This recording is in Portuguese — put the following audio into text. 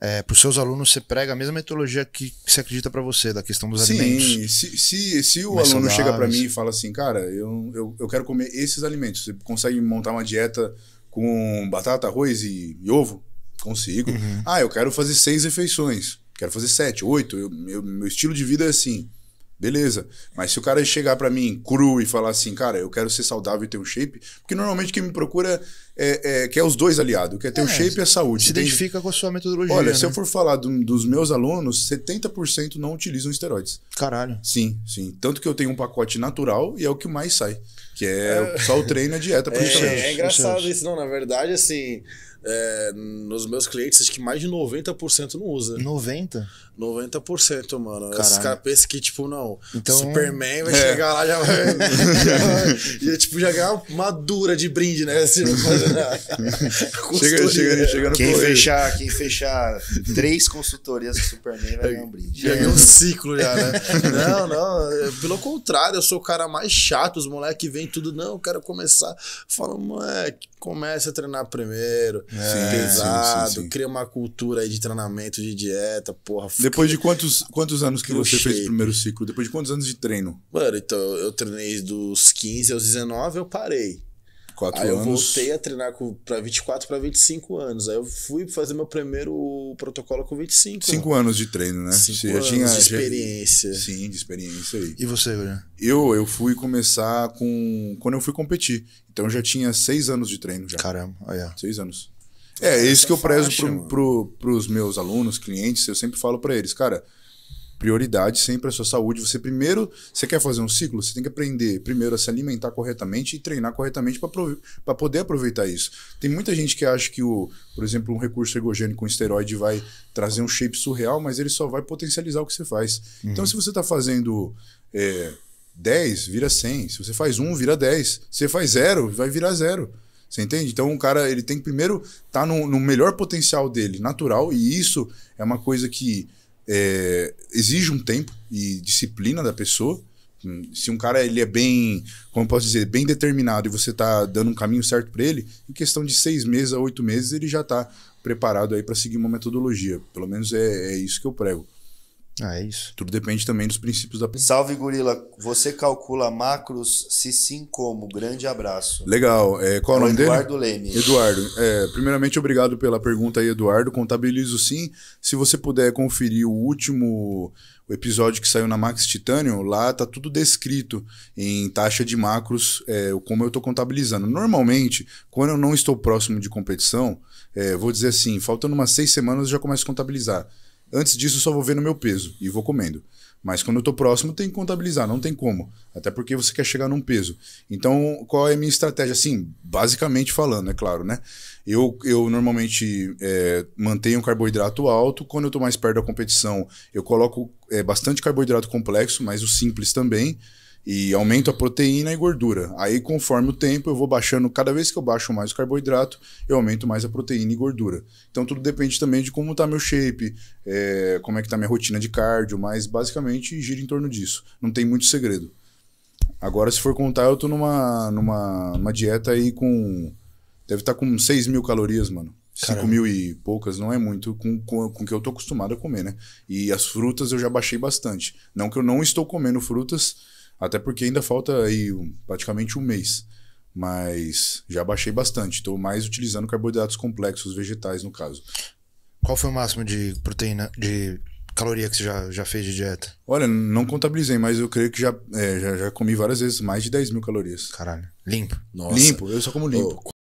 é, para os seus alunos você prega a mesma metodologia que, você acredita para você, da questão dos Sim, alimentos. Se, se, se o aluno saudáveis. chega para mim e fala assim, cara, eu, eu, eu, quero comer esses alimentos, você consegue montar uma dieta com batata, arroz e, e ovo? Consigo. Uhum. Ah, eu quero fazer seis refeições, quero fazer sete, oito, eu, meu, meu estilo de vida é assim. Beleza. Mas se o cara chegar para mim cru e falar assim, cara, eu quero ser saudável e ter um shape, porque normalmente quem me procura é, é, quer os dois aliados, quer é ter é, shape e a saúde. Se entende? identifica com a sua metodologia. Olha, né? se eu for falar do, dos meus alunos, 70% não utilizam esteroides. Caralho. Sim, sim. Tanto que eu tenho um pacote natural e é o que mais sai. Que é, é. só o treino e a dieta. É, é engraçado isso, não. Na verdade, assim, é, nos meus clientes, acho que mais de 90% não usa. 90%? 90%, mano. Caralho. Esses caras pensam que, tipo, não, então... Superman vai é. chegar lá já vai. já e, tipo, já ganhar uma dura de brinde, né? Assim, não nada. chega, chega, chega quem fechar, quem fechar três consultorias do Superman vai ganhar um brinde. Já ganhou um ciclo já, né? não, não. Pelo contrário, eu sou o cara mais chato. Os moleques vêm tudo, não, eu quero começar. Fala, moleque, começa a treinar primeiro é, pesado, sim, sim, cria uma cultura aí de treinamento, de dieta, porra. Depois de quantos, quantos anos que você shape. fez o primeiro ciclo? Depois de quantos anos de treino? Mano, então eu treinei dos 15 aos 19, eu parei. Quatro aí anos. eu voltei a treinar com, pra 24 para 25 anos. Aí eu fui fazer meu primeiro protocolo com 25. Cinco anos de treino, né? Cinco Você anos tinha, de experiência. Já... Sim, de experiência aí. E você, William? Eu, eu fui começar com. Quando eu fui competir. Então eu já tinha seis anos de treino já. Caramba, olha. Yeah. Seis anos. É, é, isso que eu é prezo para pro, os meus alunos, clientes, eu sempre falo para eles, cara, prioridade sempre é a sua saúde. Você primeiro, você quer fazer um ciclo, você tem que aprender primeiro a se alimentar corretamente e treinar corretamente para poder aproveitar isso. Tem muita gente que acha que, o, por exemplo, um recurso ergogênico, um esteroide, vai trazer um shape surreal, mas ele só vai potencializar o que você faz. Uhum. Então, se você está fazendo. É, 10 vira 100. Se você faz 1, vira 10. Se você faz 0, vai virar 0. Você entende? Então o cara ele tem que primeiro estar tá no, no, melhor potencial dele, natural, e isso é uma coisa que é, exige um tempo e disciplina da pessoa. Hum, se um cara ele é bem, como posso dizer, bem determinado e você está dando um caminho certo para ele, em questão de seis meses a oito meses ele já está preparado aí para seguir uma metodologia. Pelo menos é, é isso que eu prego. Ah, é isso. Tudo depende também dos princípios da. Salve, Gorila. Você calcula macros? Se sim, como? Grande abraço. Legal. É, qual é o nome Eduardo dele? Leme. Eduardo. É, primeiramente, obrigado pela pergunta aí, Eduardo. Contabilizo sim. Se você puder conferir o último episódio que saiu na Max Titanium, lá tá tudo descrito em taxa de macros, é, como eu estou contabilizando. Normalmente, quando eu não estou próximo de competição, é, vou dizer assim, faltando umas seis semanas eu já começo a contabilizar. Antes disso, só vou ver no meu peso e vou comendo. Mas quando eu tô próximo, tem que contabilizar, não tem como. Até porque você quer chegar num peso. Então, qual é a minha estratégia? Assim, basicamente falando, é claro, né? Eu, eu normalmente é, mantenho um carboidrato alto. Quando eu tô mais perto da competição, eu coloco é, bastante carboidrato complexo, mas o simples também e aumento a proteína e gordura. Aí, conforme o tempo, eu vou baixando, cada vez que eu baixo mais o carboidrato, eu aumento mais a proteína e gordura. Então, tudo depende também de como está meu shape, é, como é que está minha rotina de cardio, mas basicamente gira em torno disso. Não tem muito segredo. Agora, se for contar, eu tô numa, numa, dieta aí com. Deve estar tá com 6 mil calorias, mano. 5 mil e poucas não é muito com, com, com que eu tô acostumado a comer, né? E as frutas eu já baixei bastante. Não que eu não estou comendo frutas, até porque ainda falta aí praticamente um mês. Mas já baixei bastante. Estou mais utilizando carboidratos complexos, vegetais no caso. Qual foi o máximo de proteína, de caloria que você já, já fez de dieta? Olha, não contabilizei, mas eu creio que já, é, já, já comi várias vezes mais de 10 mil calorias. Caralho. Limpo. Nossa. Limpo, eu só como limpo. Oh.